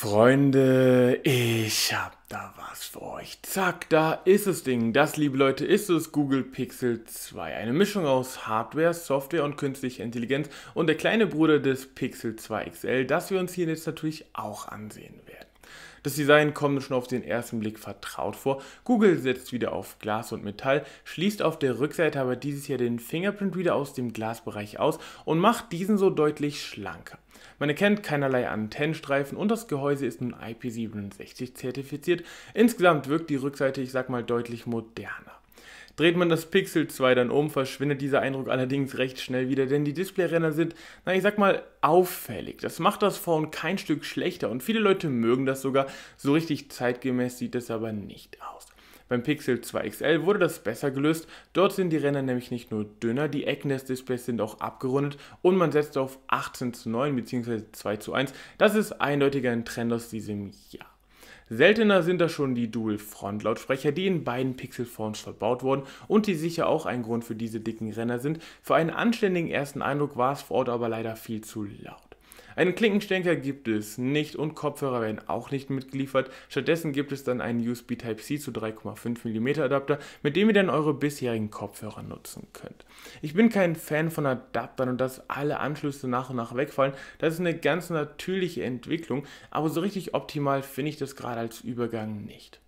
Freunde, ich hab da was für euch. Zack, da ist das Ding. Das, liebe Leute, ist es Google Pixel 2. Eine Mischung aus Hardware, Software und künstlicher Intelligenz und der kleine Bruder des Pixel 2 XL, das wir uns hier jetzt natürlich auch ansehen werden. Das Design kommt schon auf den ersten Blick vertraut vor. Google setzt wieder auf Glas und Metall, schließt auf der Rückseite aber dieses Jahr den Fingerprint wieder aus dem Glasbereich aus und macht diesen so deutlich schlanker. Man erkennt keinerlei Antennenstreifen und das Gehäuse ist nun IP67 zertifiziert. Insgesamt wirkt die Rückseite, ich sag mal, deutlich moderner. Dreht man das Pixel 2 dann um, verschwindet dieser Eindruck allerdings recht schnell wieder, denn die Displayränder sind, na ich sag mal, auffällig. Das macht das Phone kein Stück schlechter und viele Leute mögen das sogar. So richtig zeitgemäß sieht es aber nicht aus. Beim Pixel 2 XL wurde das besser gelöst, dort sind die Ränder nämlich nicht nur dünner, die Ecken des Displays sind auch abgerundet und man setzt auf 18 zu 9 bzw. 2 zu 1. Das ist eindeutiger ein Trend aus diesem Jahr. Seltener sind da schon die Dual-Front-Lautsprecher, die in beiden pixel Pixelforms verbaut wurden und die sicher auch ein Grund für diese dicken Renner sind. Für einen anständigen ersten Eindruck war es vor Ort aber leider viel zu laut. Einen Klinkenstecker gibt es nicht und Kopfhörer werden auch nicht mitgeliefert. Stattdessen gibt es dann einen USB Type-C zu 3,5 mm Adapter, mit dem ihr dann eure bisherigen Kopfhörer nutzen könnt. Ich bin kein Fan von Adaptern und dass alle Anschlüsse nach und nach wegfallen, das ist eine ganz natürliche Entwicklung, aber so richtig optimal finde ich das gerade als Übergang nicht.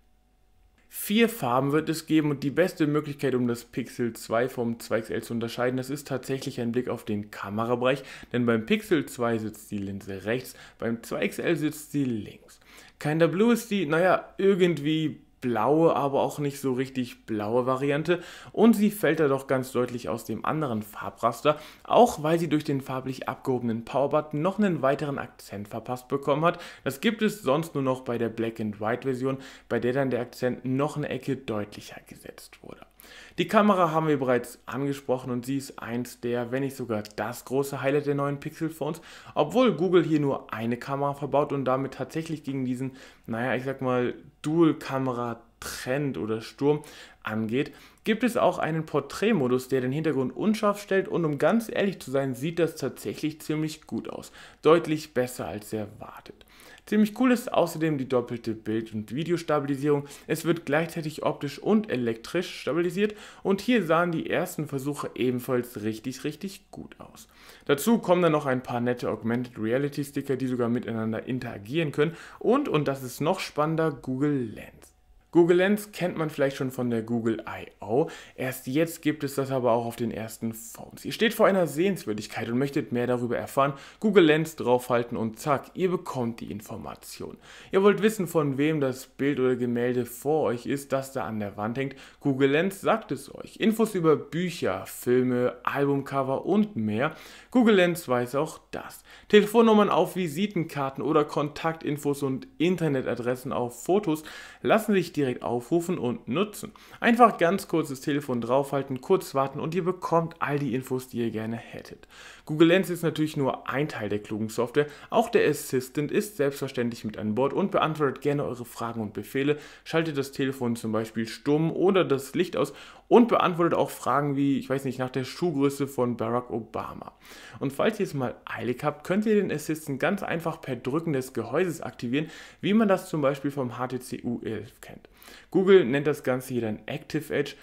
Vier Farben wird es geben und die beste Möglichkeit, um das Pixel 2 vom 2XL zu unterscheiden, das ist tatsächlich ein Blick auf den Kamerabereich, denn beim Pixel 2 sitzt die Linse rechts, beim 2XL sitzt sie links. Kinda Blue ist die, naja, irgendwie blaue, aber auch nicht so richtig blaue Variante. Und sie fällt da doch ganz deutlich aus dem anderen Farbraster, auch weil sie durch den farblich abgehobenen Powerbutton noch einen weiteren Akzent verpasst bekommen hat. Das gibt es sonst nur noch bei der Black and White Version, bei der dann der Akzent noch eine Ecke deutlicher gesetzt wurde. Die Kamera haben wir bereits angesprochen und sie ist eins der, wenn nicht sogar das große Highlight der neuen Pixel-Phones, obwohl Google hier nur eine Kamera verbaut und damit tatsächlich gegen diesen, naja, ich sag mal, Dual-Kamera-Trend oder Sturm angeht, gibt es auch einen Porträtmodus, der den Hintergrund unscharf stellt und um ganz ehrlich zu sein, sieht das tatsächlich ziemlich gut aus. Deutlich besser als erwartet. Ziemlich cool ist außerdem die doppelte Bild- und Videostabilisierung. Es wird gleichzeitig optisch und elektrisch stabilisiert und hier sahen die ersten Versuche ebenfalls richtig, richtig gut aus. Dazu kommen dann noch ein paar nette Augmented Reality Sticker, die sogar miteinander interagieren können und, und das ist noch spannender, Google Lens. Google Lens kennt man vielleicht schon von der Google I.O. Erst jetzt gibt es das aber auch auf den ersten Phones. Ihr steht vor einer Sehenswürdigkeit und möchtet mehr darüber erfahren. Google Lens draufhalten und zack, ihr bekommt die Information. Ihr wollt wissen, von wem das Bild oder Gemälde vor euch ist, das da an der Wand hängt. Google Lens sagt es euch. Infos über Bücher, Filme, Albumcover und mehr. Google Lens weiß auch das. Telefonnummern auf Visitenkarten oder Kontaktinfos und Internetadressen auf Fotos lassen sich direkt direkt aufrufen und nutzen. Einfach ganz kurz das Telefon draufhalten, kurz warten und ihr bekommt all die Infos, die ihr gerne hättet. Google Lens ist natürlich nur ein Teil der klugen Software, auch der Assistant ist selbstverständlich mit an Bord und beantwortet gerne eure Fragen und Befehle, schaltet das Telefon zum Beispiel stumm oder das Licht aus und beantwortet auch Fragen wie, ich weiß nicht, nach der Schuhgröße von Barack Obama. Und falls ihr es mal eilig habt, könnt ihr den Assistant ganz einfach per Drücken des Gehäuses aktivieren, wie man das zum Beispiel vom HTC U11 kennt. Google nennt das Ganze hier dann Active Edge.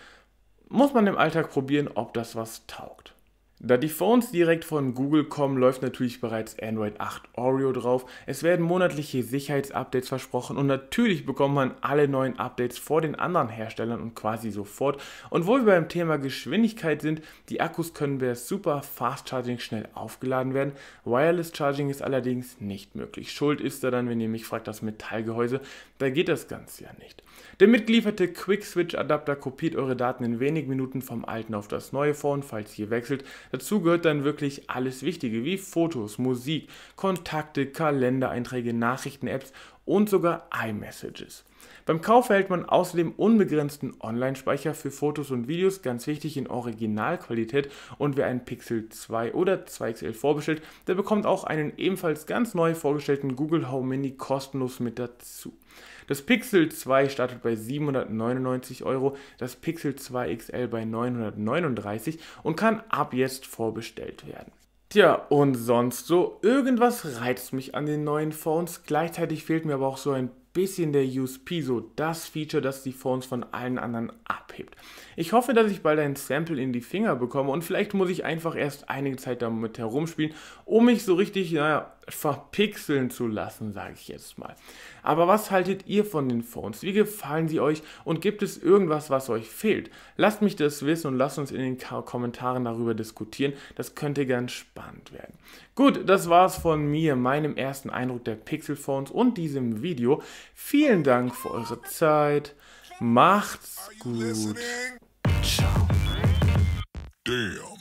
Muss man im Alltag probieren, ob das was taugt. Da die Phones direkt von Google kommen, läuft natürlich bereits Android 8 Oreo drauf. Es werden monatliche Sicherheitsupdates versprochen und natürlich bekommt man alle neuen Updates vor den anderen Herstellern und quasi sofort. Und wo wir beim Thema Geschwindigkeit sind, die Akkus können per Super Fast Charging schnell aufgeladen werden. Wireless Charging ist allerdings nicht möglich. Schuld ist da dann, wenn ihr mich fragt, das Metallgehäuse. Da geht das Ganze ja nicht. Der mitgelieferte Quick Switch Adapter kopiert eure Daten in wenigen Minuten vom alten auf das neue Phone, falls ihr wechselt. Dazu gehört dann wirklich alles Wichtige wie Fotos, Musik, Kontakte, Kalendereinträge, Nachrichten-Apps und sogar iMessages. Beim Kauf erhält man außerdem unbegrenzten Online-Speicher für Fotos und Videos, ganz wichtig in Originalqualität. Und wer einen Pixel 2 oder 2XL vorbestellt, der bekommt auch einen ebenfalls ganz neu vorgestellten Google Home Mini kostenlos mit dazu. Das Pixel 2 startet bei 799 Euro, das Pixel 2 XL bei 939 und kann ab jetzt vorbestellt werden. Tja, und sonst so, irgendwas reizt mich an den neuen Phones. Gleichzeitig fehlt mir aber auch so ein bisschen der USP, so das Feature, das die Phones von allen anderen abhebt. Ich hoffe, dass ich bald ein Sample in die Finger bekomme und vielleicht muss ich einfach erst einige Zeit damit herumspielen, um mich so richtig, naja, verpixeln zu lassen, sage ich jetzt mal. Aber was haltet ihr von den Phones? Wie gefallen sie euch und gibt es irgendwas, was euch fehlt? Lasst mich das wissen und lasst uns in den Kommentaren darüber diskutieren. Das könnte ganz spannend werden. Gut, das war's von mir, meinem ersten Eindruck der Pixel Phones und diesem Video. Vielen Dank für eure Zeit. Macht's gut. Ciao. Damn.